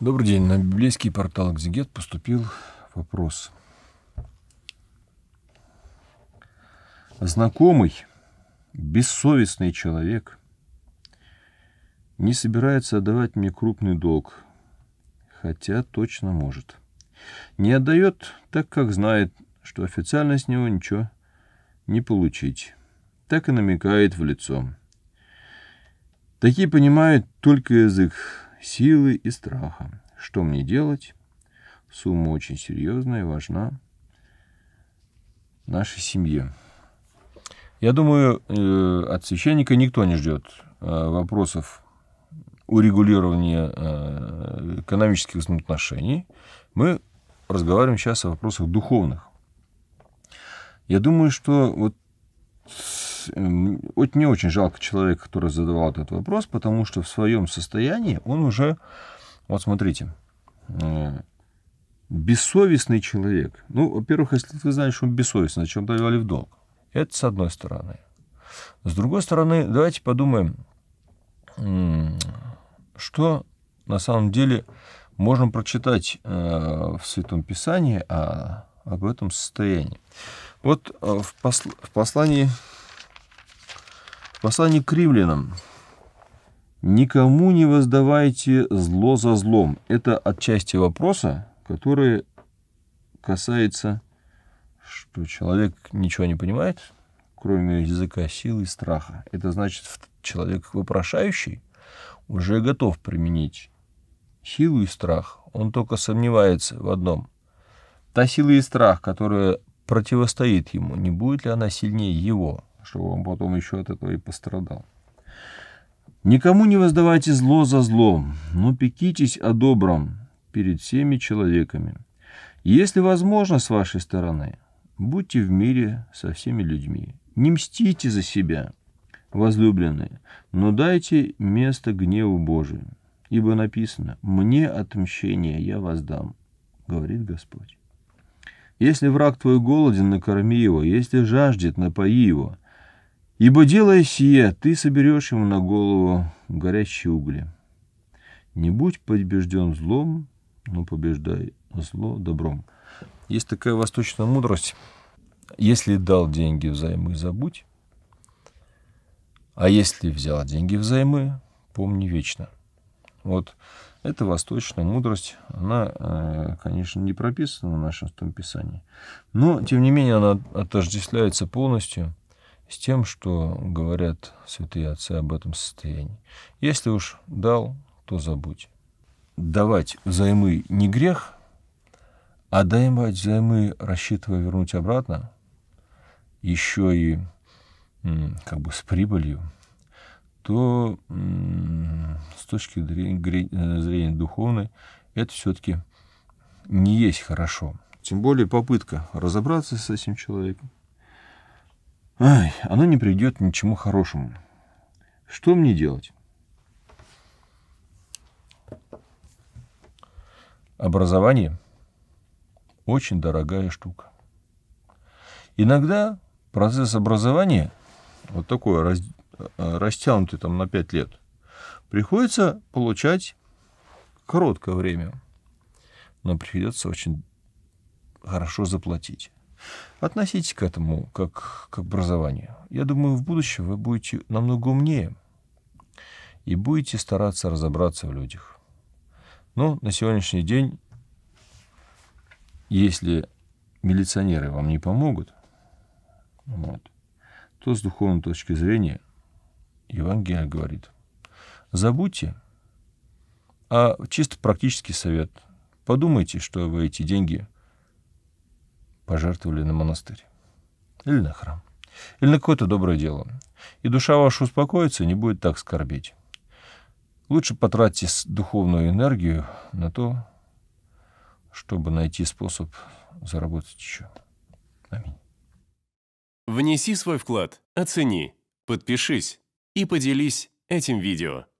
Добрый день. На библейский портал «Экзегет» поступил вопрос. Знакомый, бессовестный человек не собирается отдавать мне крупный долг, хотя точно может. Не отдает, так как знает, что официально с него ничего не получить. Так и намекает в лицо. Такие понимают только язык силы и страха. Что мне делать? Сумма очень серьезная и важна нашей семье. Я думаю, э, от священника никто не ждет э, вопросов урегулирования э, экономических взаимоотношений. Мы разговариваем сейчас о вопросах духовных. Я думаю, что вот вот не очень жалко человека, который задавал этот вопрос, потому что в своем состоянии он уже, вот смотрите, э, бессовестный человек. Ну, во-первых, если ты знаешь, что он бессовестный, зачем давали в долг? Это с одной стороны. С другой стороны, давайте подумаем, что на самом деле можно прочитать э, в Святом Писании о, об этом состоянии. Вот э, в, посл... в послании Послание к римлянам. Никому не воздавайте зло за злом. Это отчасти вопроса, который касается, что человек ничего не понимает, кроме языка силы и страха. Это значит, человек вопрошающий уже готов применить силу и страх. Он только сомневается в одном. Та сила и страх, которая противостоит ему, не будет ли она сильнее его – чтобы он потом еще от этого и пострадал. Никому не воздавайте зло за злом, но пекитесь о добром перед всеми человеками. Если возможно с вашей стороны, будьте в мире со всеми людьми. Не мстите за себя, возлюбленные, но дайте место гневу Божию. Ибо написано, «Мне отмщение я воздам», — говорит Господь. Если враг твой голоден, накорми его, если жаждет, напои его — Ибо, делая сие, ты соберешь ему на голову горячие угли. Не будь побежден злом, но побеждай зло добром. Есть такая восточная мудрость. Если дал деньги взаймы, забудь. А если взял деньги взаймы, помни вечно. Вот эта восточная мудрость, она, э, конечно, не прописана в нашем Писании, но, тем не менее, она отождествляется полностью с тем, что говорят святые отцы об этом состоянии. Если уж дал, то забудь. Давать взаймы не грех, а давать взаймы, рассчитывая вернуть обратно, еще и как бы с прибылью, то с точки зрения духовной это все-таки не есть хорошо. Тем более попытка разобраться с этим человеком Ай, оно не придет ни к чему хорошему. Что мне делать? Образование – очень дорогая штука. Иногда процесс образования, вот такой раз, э, растянутый там на 5 лет, приходится получать короткое время, но придется очень хорошо заплатить. Относитесь к этому как к образованию. Я думаю, в будущем вы будете намного умнее и будете стараться разобраться в людях. Но на сегодняшний день, если милиционеры вам не помогут, вот, то с духовной точки зрения Евангелие говорит, забудьте, а чисто практический совет, подумайте, что вы эти деньги – пожертвовали на монастырь. Или на храм. Или на какое-то доброе дело. И душа ваша успокоится и не будет так скорбить. Лучше потратьте духовную энергию на то, чтобы найти способ заработать еще. Аминь. Внеси свой вклад, оцени, подпишись и поделись этим видео.